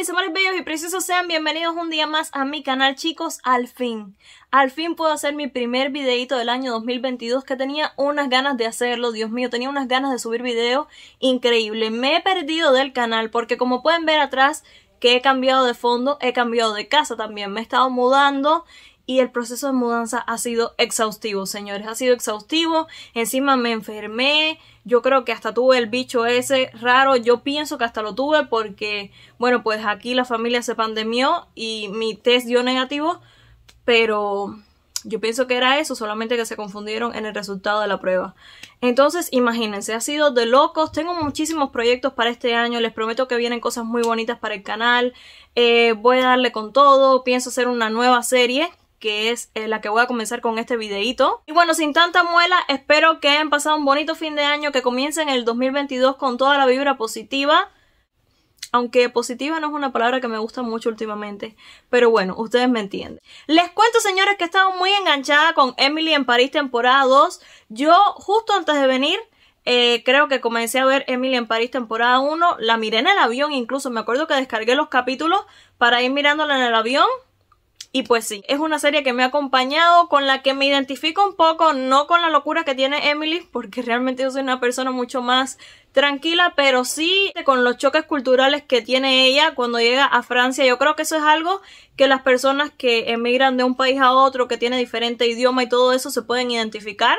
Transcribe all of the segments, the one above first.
mis amores bellos y preciosos, sean bienvenidos un día más a mi canal, chicos, al fin. Al fin puedo hacer mi primer videito del año 2022 que tenía unas ganas de hacerlo, Dios mío, tenía unas ganas de subir video increíble. Me he perdido del canal porque como pueden ver atrás que he cambiado de fondo, he cambiado de casa también, me he estado mudando y el proceso de mudanza ha sido exhaustivo, señores, ha sido exhaustivo. Encima me enfermé, yo creo que hasta tuve el bicho ese raro, yo pienso que hasta lo tuve porque, bueno, pues aquí la familia se pandemió y mi test dio negativo, pero yo pienso que era eso, solamente que se confundieron en el resultado de la prueba. Entonces, imagínense, ha sido de locos. Tengo muchísimos proyectos para este año. Les prometo que vienen cosas muy bonitas para el canal. Eh, voy a darle con todo. Pienso hacer una nueva serie que es eh, la que voy a comenzar con este videito. Y bueno, sin tanta muela, espero que hayan pasado un bonito fin de año, que comiencen el 2022 con toda la vibra positiva. Aunque positiva no es una palabra que me gusta mucho últimamente. Pero bueno, ustedes me entienden. Les cuento, señores, que he estado muy enganchada con Emily en París temporada 2. Yo, justo antes de venir, eh, creo que comencé a ver Emily en París temporada 1. La miré en el avión, incluso me acuerdo que descargué los capítulos para ir mirándola en el avión. Y pues sí, es una serie que me ha acompañado, con la que me identifico un poco, no con la locura que tiene Emily, porque realmente yo soy una persona mucho más tranquila, pero sí con los choques culturales que tiene ella cuando llega a Francia. Yo creo que eso es algo que las personas que emigran de un país a otro, que tienen diferente idioma y todo eso, se pueden identificar.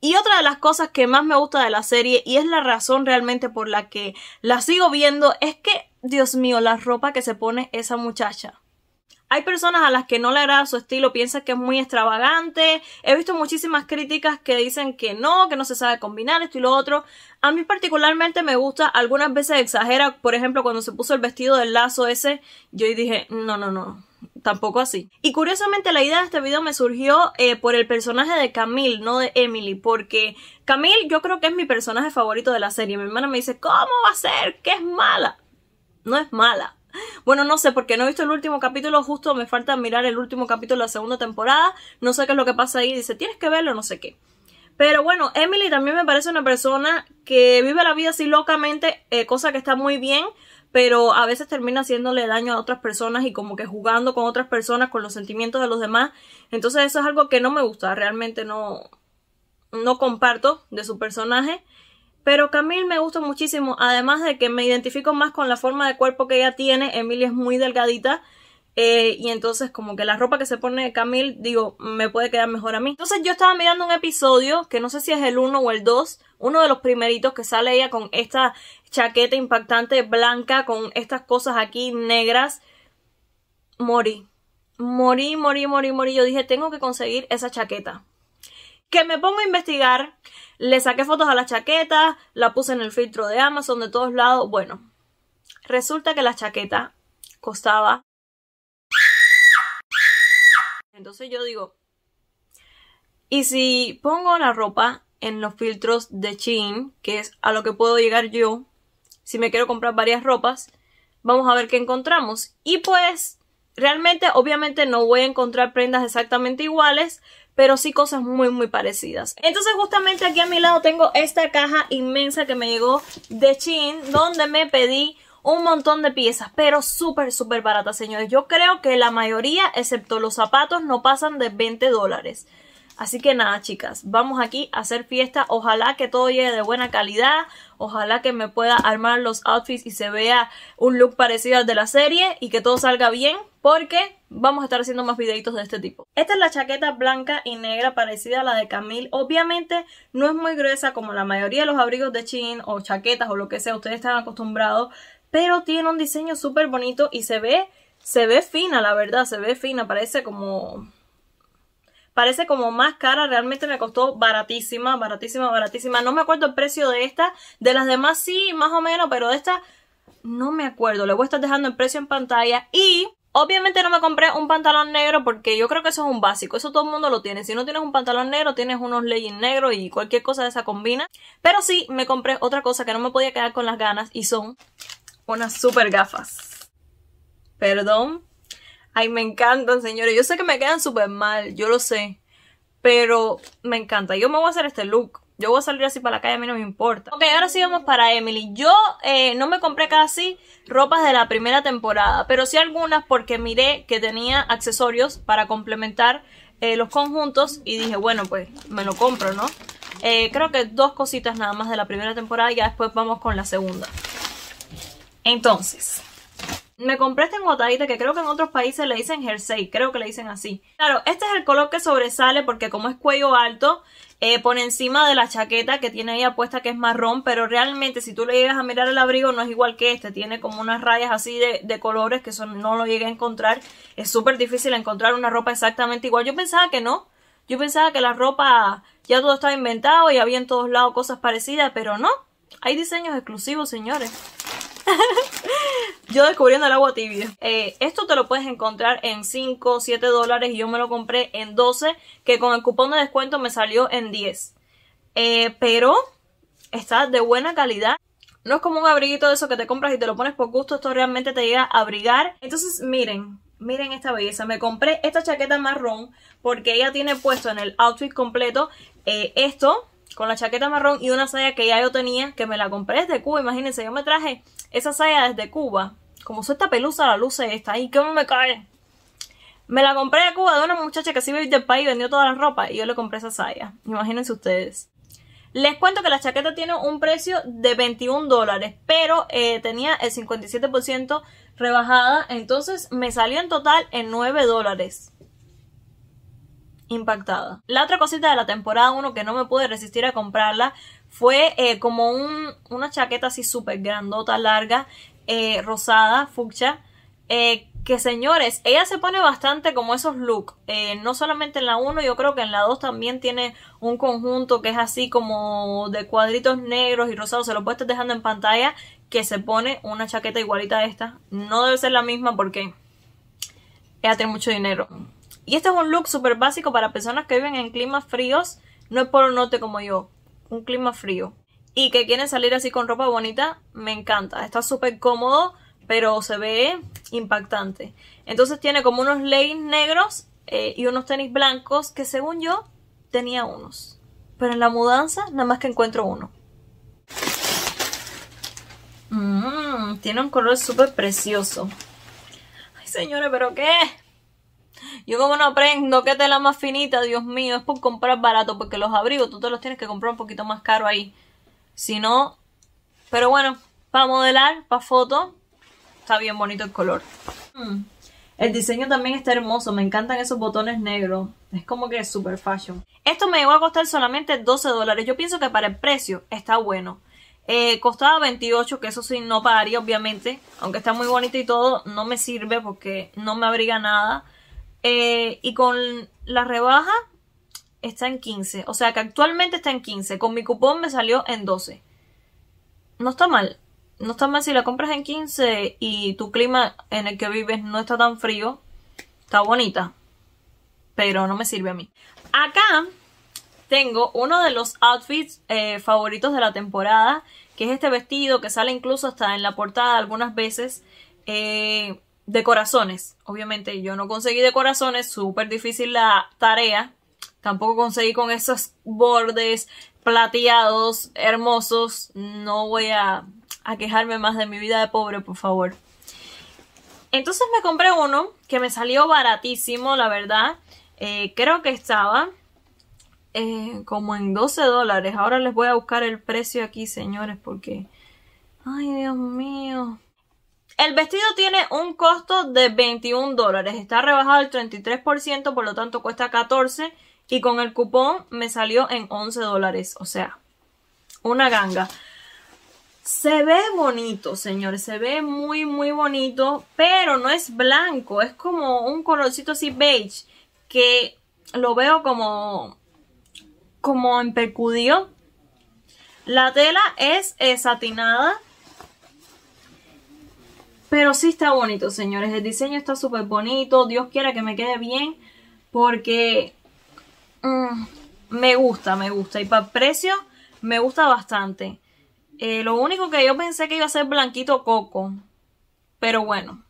Y otra de las cosas que más me gusta de la serie, y es la razón realmente por la que la sigo viendo, es que, Dios mío, la ropa que se pone esa muchacha. Hay personas a las que no le agrada su estilo, piensa que es muy extravagante. He visto muchísimas críticas que dicen que no, que no se sabe combinar esto y lo otro. A mí particularmente me gusta, algunas veces exagera, por ejemplo, cuando se puso el vestido del lazo ese, yo dije, no, no, no, tampoco así. Y curiosamente la idea de este video me surgió eh, por el personaje de Camille, no de Emily, porque Camille yo creo que es mi personaje favorito de la serie. Mi hermana me dice, ¿cómo va a ser? Que es mala. No es mala, bueno, no sé, porque no he visto el último capítulo, justo me falta mirar el último capítulo de la segunda temporada. No sé qué es lo que pasa ahí, dice, tienes que verlo, no sé qué. Pero bueno, Emily también me parece una persona que vive la vida así locamente, eh, cosa que está muy bien, pero a veces termina haciéndole daño a otras personas y como que jugando con otras personas, con los sentimientos de los demás. Entonces eso es algo que no me gusta, realmente no, no comparto de su personaje. Pero Camille me gusta muchísimo, además de que me identifico más con la forma de cuerpo que ella tiene. Emilia es muy delgadita. Eh, y entonces como que la ropa que se pone Camille, digo, me puede quedar mejor a mí. Entonces yo estaba mirando un episodio, que no sé si es el 1 o el 2, uno de los primeritos que sale ella con esta chaqueta impactante blanca, con estas cosas aquí negras. Morí, morí, morí, morí, morí. Yo dije, tengo que conseguir esa chaqueta. Que me pongo a investigar, le saqué fotos a la chaqueta, la puse en el filtro de Amazon de todos lados. Bueno, resulta que la chaqueta costaba... Entonces yo digo, ¿y si pongo la ropa en los filtros de Chin, que es a lo que puedo llegar yo, si me quiero comprar varias ropas, vamos a ver qué encontramos. Y pues, realmente, obviamente no voy a encontrar prendas exactamente iguales, pero sí cosas muy muy parecidas. Entonces justamente aquí a mi lado tengo esta caja inmensa que me llegó de Chin, donde me pedí un montón de piezas, pero súper, súper baratas, señores. Yo creo que la mayoría, excepto los zapatos, no pasan de 20 dólares. Así que nada, chicas, vamos aquí a hacer fiesta. Ojalá que todo llegue de buena calidad. Ojalá que me pueda armar los outfits y se vea un look parecido al de la serie y que todo salga bien porque vamos a estar haciendo más videitos de este tipo. Esta es la chaqueta blanca y negra parecida a la de Camille. Obviamente no es muy gruesa como la mayoría de los abrigos de chin o chaquetas o lo que sea, ustedes están acostumbrados, pero tiene un diseño súper bonito y se ve, se ve fina, la verdad, se ve fina, parece como Parece como más cara, realmente me costó baratísima, baratísima, baratísima. No me acuerdo el precio de esta, de las demás sí, más o menos, pero de esta no me acuerdo. Le voy a estar dejando el precio en pantalla y... Obviamente no me compré un pantalón negro porque yo creo que eso es un básico, eso todo el mundo lo tiene. Si no tienes un pantalón negro, tienes unos leggings negros y cualquier cosa de esa combina. Pero sí, me compré otra cosa que no me podía quedar con las ganas y son unas super gafas. Perdón, Ay, me encantan, señores. Yo sé que me quedan súper mal, yo lo sé. Pero me encanta. Yo me voy a hacer este look. Yo voy a salir así para la calle, a mí no me importa. Ok, ahora sí vamos para Emily. Yo eh, no me compré casi ropas de la primera temporada, pero sí algunas porque miré que tenía accesorios para complementar eh, los conjuntos y dije, bueno, pues me lo compro, ¿no? Eh, creo que dos cositas nada más de la primera temporada y ya después vamos con la segunda. Entonces, me compré este engotadito que creo que en otros países le dicen jersey, creo que le dicen así. Claro, este es el color que sobresale porque como es cuello alto, pone eh, por encima de la chaqueta que tiene ahí puesta que es marrón, pero realmente si tú le llegas a mirar el abrigo no es igual que este, tiene como unas rayas así de, colores que no lo llegué a encontrar, es súper difícil encontrar una ropa exactamente igual, yo pensaba que no, yo pensaba que la ropa ya todo estaba inventado y había en todos lados cosas parecidas, pero no, hay diseños exclusivos señores. yo descubriendo el agua tibia. Eh, esto te lo puedes encontrar en 5, 7 dólares y yo me lo compré en 12, que con el cupón de descuento me salió en 10. Eh, pero está de buena calidad. No es como un abriguito de eso que te compras y te lo pones por gusto, esto realmente te llega a abrigar. Entonces, miren, miren esta belleza. Me compré esta chaqueta marrón porque ella tiene puesto en el outfit completo eh, esto con la chaqueta marrón y una saya que ya yo tenía, que me la compré desde Cuba. Imagínense, yo me traje esa saya desde Cuba. Como suelta esta pelusa, la luz está Y ¿cómo me cae? Me la compré de Cuba de una muchacha que sí vive del país, vendió toda la ropa y yo le compré esa saya. Imagínense ustedes. Les cuento que la chaqueta tiene un precio de 21 dólares, pero eh, tenía el 57% rebajada, entonces me salió en total en 9 dólares impactada. La otra cosita de la temporada 1 que no me pude resistir a comprarla fue eh, como una chaqueta así súper grandota, larga, eh, rosada, fucsia, eh, que señores, ella se pone bastante como esos looks, no solamente en la 1, yo creo que en la 2 también tiene un conjunto que es así como de cuadritos negros y rosados, se lo puedo estar dejando en pantalla, que se pone una chaqueta igualita a esta, no debe ser la misma porque ella tiene mucho dinero. Y este es un look súper básico para personas que viven en climas fríos, no es por un norte como yo, un clima frío. Y que quieren salir así con ropa bonita, me encanta. Está súper cómodo, pero se ve impactante. Entonces tiene como unos leggings negros eh, y unos tenis blancos que según yo tenía unos. Pero en la mudanza nada más que encuentro uno. Mmm, tiene un color súper precioso. Ay señores, pero ¿qué? Yo como no aprendo qué tela más finita, Dios mío, es por comprar barato, porque los abrigos tú te los tienes que comprar un poquito más caro ahí. Si no, pero bueno, para modelar, para foto, está bien bonito el color. Mm. El diseño también está hermoso, me encantan esos botones negros. Es como que es super fashion. Esto me iba a costar solamente 12 dólares. Yo pienso que para el precio está bueno. Eh, costaba 28, que eso sí no pagaría obviamente. Aunque está muy bonito y todo, no me sirve porque no me abriga nada. Eh, y con la rebaja está en 15. O sea que actualmente está en 15. Con mi cupón me salió en 12. No está mal. No está mal si la compras en 15 y tu clima en el que vives no está tan frío. Está bonita. Pero no me sirve a mí. Acá tengo uno de los outfits eh, favoritos de la temporada. Que es este vestido que sale incluso hasta en la portada algunas veces. Eh, de corazones. Obviamente yo no conseguí de corazones, súper difícil la tarea. Tampoco conseguí con esos bordes plateados, hermosos. No voy a, quejarme más de mi vida de pobre, por favor. Entonces me compré uno que me salió baratísimo, la verdad. Eh, creo que estaba eh, como en 12 dólares. Ahora les voy a buscar el precio aquí, señores, porque... Ay, Dios mío. El vestido tiene un costo de 21 dólares. Está rebajado el 33%, por lo tanto cuesta 14. Y con el cupón me salió en 11 dólares. O sea, una ganga. Se ve bonito, señores. Se ve muy, muy bonito. Pero no es blanco. Es como un colorcito así beige. Que lo veo como... Como en percudio. La tela es eh, satinada. Pero sí está bonito, señores. El diseño está súper bonito. Dios quiera que me quede bien. Porque mm, me gusta, me gusta. Y para precio, me gusta bastante. Eh, lo único que yo pensé que iba a ser blanquito coco. Pero bueno.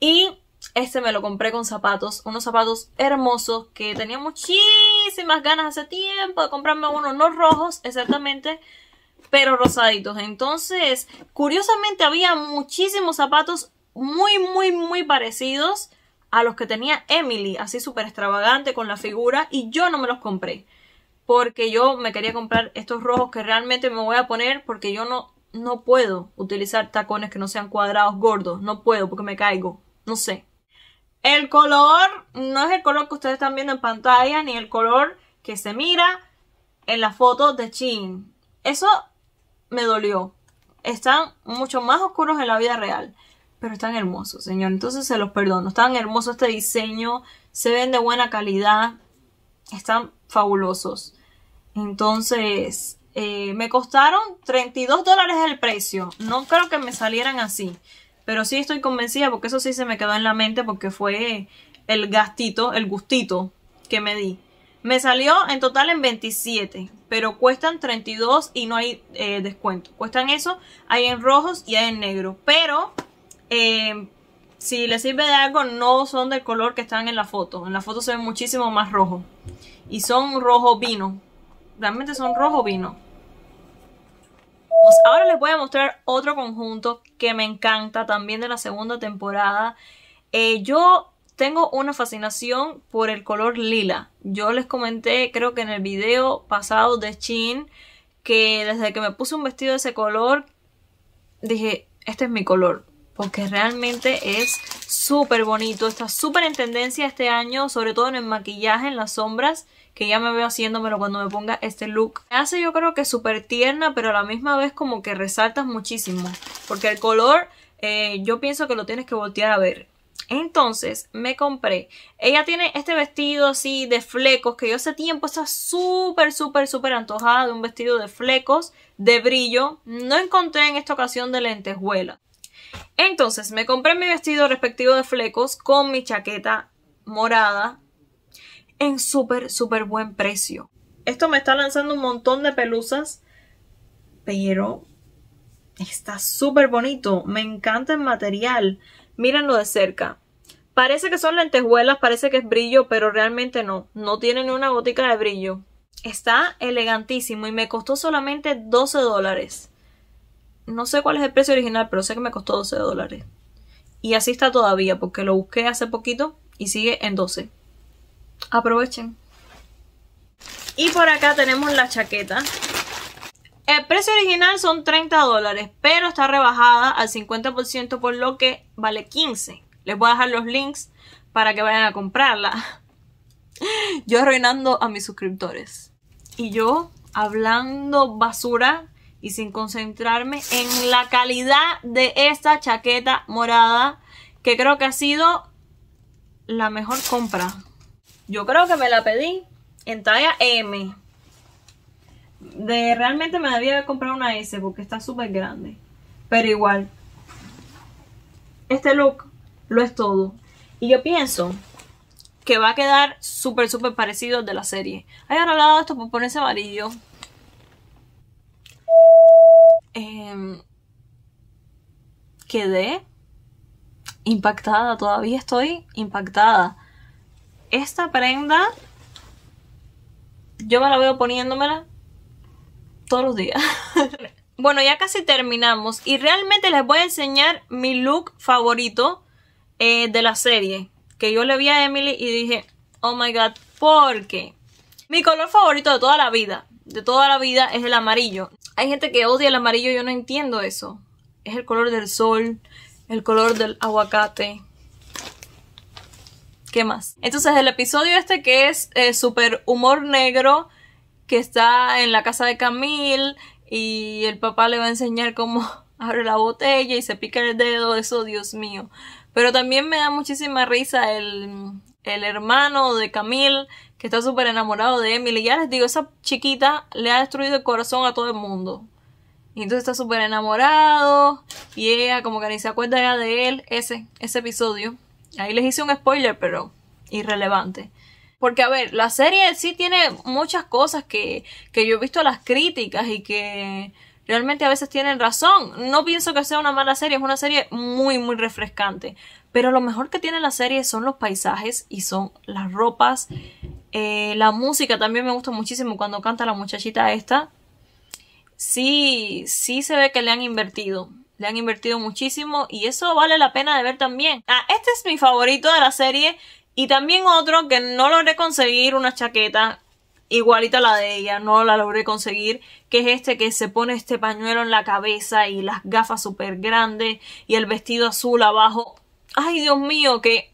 Y este me lo compré con zapatos. Unos zapatos hermosos que tenía muchísimas ganas hace tiempo de comprarme unos no rojos exactamente pero rosaditos. Entonces, curiosamente había muchísimos zapatos muy, muy, muy parecidos a los que tenía Emily, así súper extravagante con la figura, y yo no me los compré. Porque yo me quería comprar estos rojos que realmente me voy a poner porque yo no, no puedo utilizar tacones que no sean cuadrados gordos. No puedo porque me caigo. No sé. El color no es el color que ustedes están viendo en pantalla ni el color que se mira en la foto de Chin. Eso me dolió. Están mucho más oscuros en la vida real, pero están hermosos, señor. Entonces se los perdono. Están hermosos este diseño, se ven de buena calidad, están fabulosos. Entonces, eh, me costaron 32 dólares el precio. No creo que me salieran así. Pero sí estoy convencida porque eso sí se me quedó en la mente porque fue el gastito, el gustito que me di. Me salió en total en 27, pero cuestan 32 y no hay eh, descuento. Cuestan eso, hay en rojos y hay en negro. Pero em, si les sirve de algo, no son del color que están en la foto. En la foto se ven muchísimo más rojo. Y son rojo vino. Realmente son rojo vino. ahora les voy a mostrar otro conjunto que me encanta también de la segunda temporada. Eh, yo tengo una fascinación por el color lila. Yo les comenté, creo que en el video pasado de Chin, que desde que me puse un vestido de ese color, dije, este es mi color. Porque realmente es súper bonito. Está súper en tendencia este año, sobre todo en el maquillaje, en las sombras que ya me veo haciéndomelo cuando me ponga este look. Me hace yo creo que súper tierna, pero a la misma vez como que resaltas muchísimo. Porque el color eh, yo pienso que lo tienes que voltear a ver. Entonces me compré. Ella tiene este vestido así de flecos que yo hace tiempo estaba súper, súper, súper antojada de un vestido de flecos, de brillo. No encontré en esta ocasión de lentejuela. Entonces me compré mi vestido respectivo de flecos con mi chaqueta morada en súper, súper buen precio. Esto me está lanzando un montón de pelusas, pero está súper bonito. Me encanta el material. Mírenlo de cerca. Parece que son lentejuelas, parece que es brillo, pero realmente no. No tiene ni una gotica de brillo. Está elegantísimo y me costó solamente 12 dólares. No sé cuál es el precio original, pero sé que me costó 12 dólares. Y así está todavía, porque lo busqué hace poquito y sigue en 12. Aprovechen. Y por acá tenemos la chaqueta. El precio original son 30 dólares, pero está rebajada al 50% por lo que vale 15. Les voy a dejar los links para que vayan a comprarla. Yo arruinando a mis suscriptores. Y yo hablando basura y sin concentrarme en la calidad de esta chaqueta morada que creo que ha sido la mejor compra. Yo creo que me la pedí en talla M de realmente me debía comprar una S porque está súper grande. Pero igual, este look lo es todo. Y yo pienso que va a quedar súper, súper parecido de la serie. Hay lado esto por ponerse amarillo. Em, quedé impactada, todavía estoy impactada. Esta prenda, yo me la veo poniéndomela todos los días. bueno, ya casi terminamos y realmente les voy a enseñar mi look favorito eh, de la serie. Que yo le vi a Emily y dije, oh my god, porque Mi color favorito de toda la vida, de toda la vida, es el amarillo. Hay gente que odia el amarillo, yo no entiendo eso. Es el color del sol, el color del aguacate. ¿Qué más? Entonces el episodio este que es eh, super humor negro, que está en la casa de Camille y el papá le va a enseñar cómo abre la botella y se pica el dedo, eso Dios mío. Pero también me da muchísima risa el, el hermano de Camille que está súper enamorado de Emily. Ya les digo, esa chiquita le ha destruido el corazón a todo el mundo. Y entonces está súper enamorado y ella como que ni se acuerda ya de él, ese, ese episodio. Ahí les hice un spoiler, pero irrelevante. Porque, a ver, la serie sí tiene muchas cosas que, yo he visto las críticas y que realmente a veces tienen razón. No pienso que sea una mala serie, es una serie muy, muy refrescante. Pero lo mejor que tiene la serie son los paisajes y son las ropas. Eh, la música también me gusta muchísimo cuando canta la muchachita esta. Sí, sí se ve que le han invertido. Le han invertido muchísimo y eso vale la pena de ver también. Ah, este es mi favorito de la serie y también otro que no logré conseguir una chaqueta igualita a la de ella, no la logré conseguir, que es este que se pone este pañuelo en la cabeza y las gafas súper grandes y el vestido azul abajo. Ay, Dios mío, que...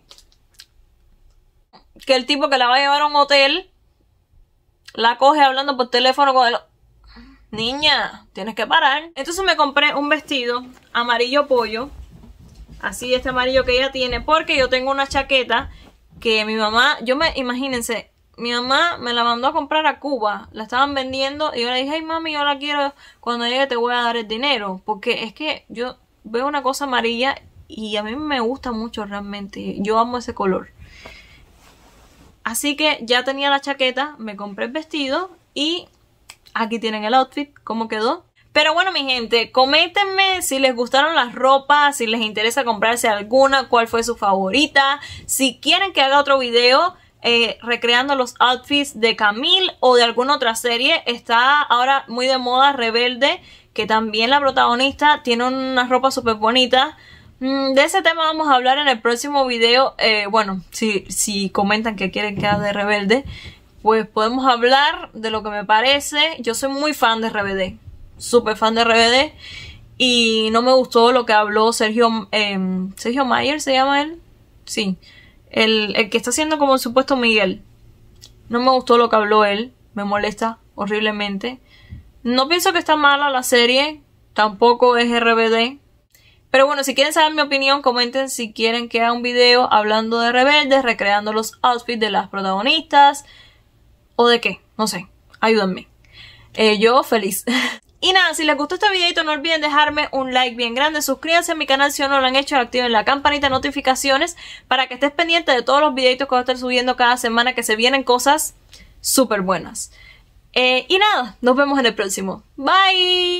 Que el tipo que la va a llevar a un hotel la coge hablando por teléfono con el... Niña, tienes que parar. Entonces me compré un vestido amarillo pollo, así este amarillo que ella tiene, porque yo tengo una chaqueta que mi mamá, yo me, imagínense, mi mamá me la mandó a comprar a Cuba, la estaban vendiendo y yo le dije, ay mami, yo la quiero, cuando llegue te voy a dar el dinero, porque es que yo veo una cosa amarilla y a mí me gusta mucho realmente, yo amo ese color. Así que ya tenía la chaqueta, me compré el vestido y aquí tienen el outfit, cómo quedó. Pero bueno, mi gente, coméntenme si les gustaron las ropas, si les interesa comprarse alguna, cuál fue su favorita, si quieren que haga otro video eh, recreando los outfits de Camille o de alguna otra serie. Está ahora muy de moda Rebelde, que también la protagonista tiene unas ropa súper bonitas. Mm, de ese tema vamos a hablar en el próximo video. Eh, bueno, si, si comentan que quieren que haga de Rebelde, pues podemos hablar de lo que me parece. Yo soy muy fan de Rebelde súper fan de RBD y no me gustó lo que habló Sergio, em, Sergio Mayer, ¿se llama él? Sí, el, que está haciendo como el supuesto Miguel. No me gustó lo que habló él, me molesta horriblemente. No pienso que está mala la serie, tampoco es RBD. Pero bueno, si quieren saber mi opinión, comenten si quieren que haga un video hablando de rebeldes, recreando los outfits de las protagonistas o de qué, no sé, ayúdenme. Eh, yo feliz. Y nada, si les gustó este videito no olviden dejarme un like bien grande, suscríbanse a mi canal si aún no lo han hecho, activen la campanita de notificaciones para que estés pendiente de todos los videitos que voy a estar subiendo cada semana que se vienen cosas súper buenas. Eh, y nada, nos vemos en el próximo. Bye.